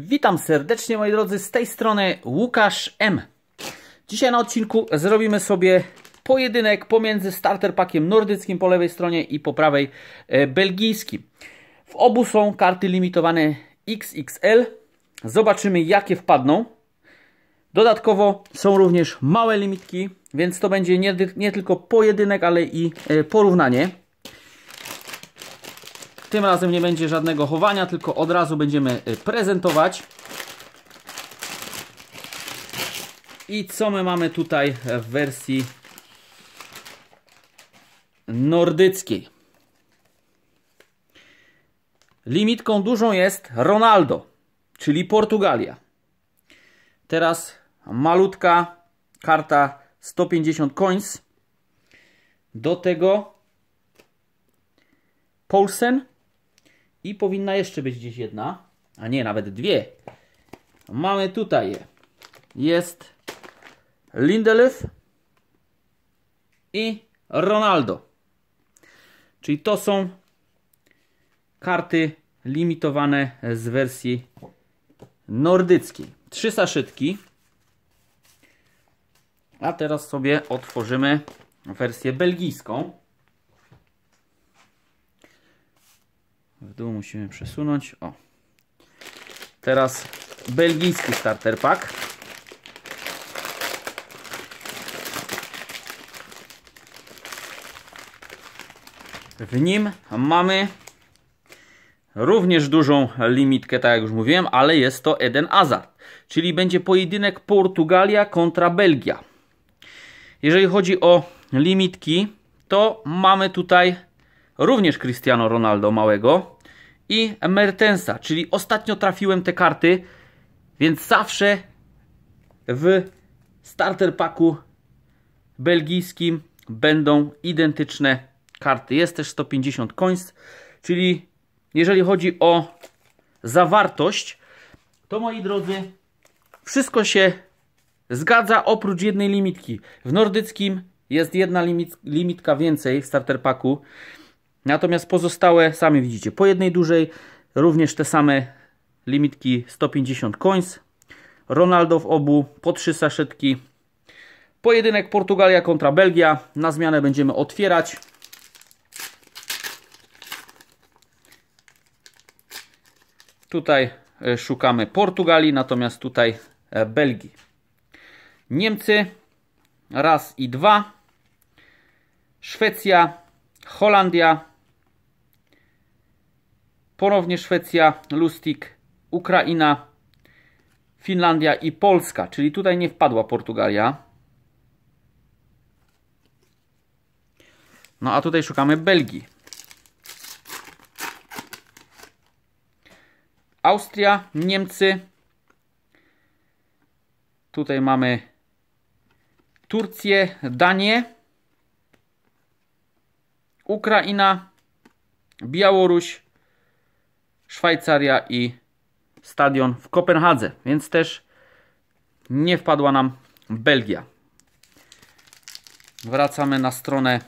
Witam serdecznie moi drodzy, z tej strony Łukasz M. Dzisiaj na odcinku zrobimy sobie pojedynek pomiędzy starter pakiem nordyckim po lewej stronie i po prawej e, belgijskim. W obu są karty limitowane XXL. Zobaczymy jakie wpadną. Dodatkowo są również małe limitki, więc to będzie nie, nie tylko pojedynek, ale i e, porównanie. Tym razem nie będzie żadnego chowania, tylko od razu będziemy y, prezentować. I co my mamy tutaj e, w wersji nordyckiej? Limitką dużą jest Ronaldo, czyli Portugalia. Teraz malutka karta 150 coins. Do tego Paulsen i powinna jeszcze być gdzieś jedna, a nie, nawet dwie. Mamy tutaj je. Jest Lindelof i Ronaldo. Czyli to są karty limitowane z wersji nordyckiej. Trzy saszytki. A teraz sobie otworzymy wersję belgijską. W dół musimy przesunąć. O. Teraz belgijski starter pack. W nim mamy również dużą limitkę, tak jak już mówiłem, ale jest to Eden Hazard. Czyli będzie pojedynek Portugalia kontra Belgia. Jeżeli chodzi o limitki, to mamy tutaj również Cristiano Ronaldo małego i Mertensa, czyli ostatnio trafiłem te karty, więc zawsze w starter paku belgijskim będą identyczne karty. Jest też 150 coins, czyli jeżeli chodzi o zawartość, to moi drodzy, wszystko się zgadza oprócz jednej limitki. W nordyckim jest jedna limit, limitka więcej w starter paku. Natomiast pozostałe, sami widzicie, po jednej dużej, również te same limitki 150 coins. Ronaldo w obu, po trzy saszetki. Pojedynek Portugalia kontra Belgia. Na zmianę będziemy otwierać. Tutaj e, szukamy Portugalii, natomiast tutaj e, Belgii. Niemcy raz i dwa. Szwecja Holandia, ponownie Szwecja, Lustig, Ukraina, Finlandia i Polska, czyli tutaj nie wpadła Portugalia. No a tutaj szukamy Belgii. Austria, Niemcy. Tutaj mamy Turcję, Danię. Ukraina, Białoruś, Szwajcaria i stadion w Kopenhadze, więc też nie wpadła nam Belgia. Wracamy na stronę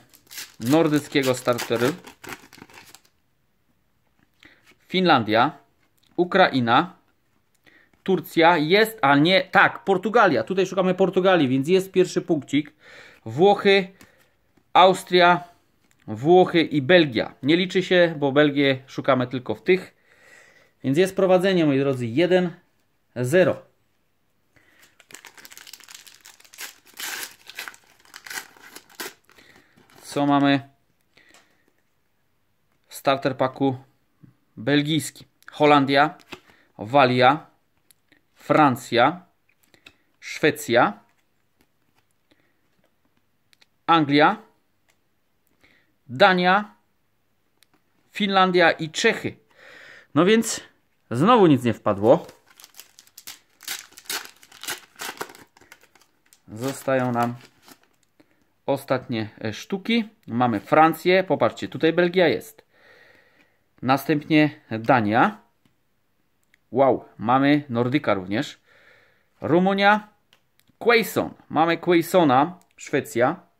nordyckiego starteru. Finlandia, Ukraina, Turcja jest, a nie, tak, Portugalia. Tutaj szukamy Portugalii, więc jest pierwszy punkcik. Włochy, Austria, Włochy i Belgia. Nie liczy się, bo Belgię szukamy tylko w tych. Więc jest prowadzenie, moi drodzy, 1-0. Co mamy w starter paku belgijski? Holandia, Walia, Francja, Szwecja, Anglia, Dania, Finlandia i Czechy. No więc znowu nic nie wpadło. Zostają nam ostatnie e, sztuki. Mamy Francję. Popatrzcie, tutaj Belgia jest. Następnie Dania. Wow, mamy Nordyka również. Rumunia. Quaison. Mamy Quaisona. Szwecja.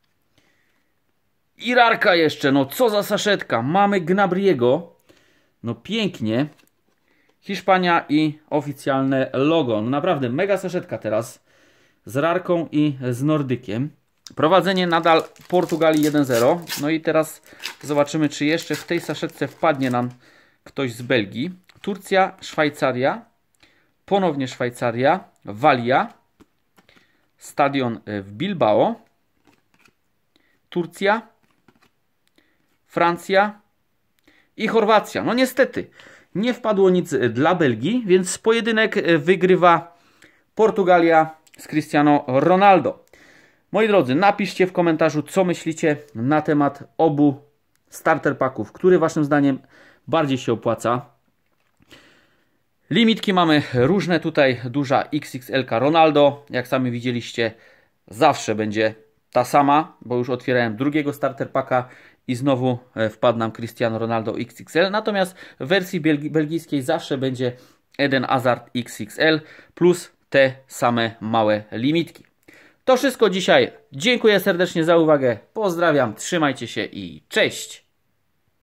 Irarka jeszcze, no co za saszetka. Mamy Gnabriego. No pięknie. Hiszpania i oficjalne logo. No naprawdę mega saszetka teraz z Rarką i z Nordykiem. Prowadzenie nadal Portugalii 1-0. No i teraz zobaczymy, czy jeszcze w tej saszetce wpadnie nam ktoś z Belgii. Turcja, Szwajcaria, ponownie Szwajcaria, Walia, stadion y, w Bilbao, Turcja, Francja i Chorwacja. No niestety, nie wpadło nic e, dla Belgii, więc pojedynek e, wygrywa Portugalia z Cristiano Ronaldo. Moi drodzy, napiszcie w komentarzu, co myślicie na temat obu starter packów. Który waszym zdaniem bardziej się opłaca? Limitki mamy różne tutaj, duża XXL Ronaldo, jak sami widzieliście, zawsze będzie ta sama, bo już otwierałem drugiego starter i znowu e, wpadł nam Cristiano Ronaldo XXL. Natomiast w wersji belgijskiej zawsze będzie Eden Hazard XXL plus te same małe limitki. To wszystko dzisiaj. Dziękuję serdecznie za uwagę. Pozdrawiam, trzymajcie się i cześć!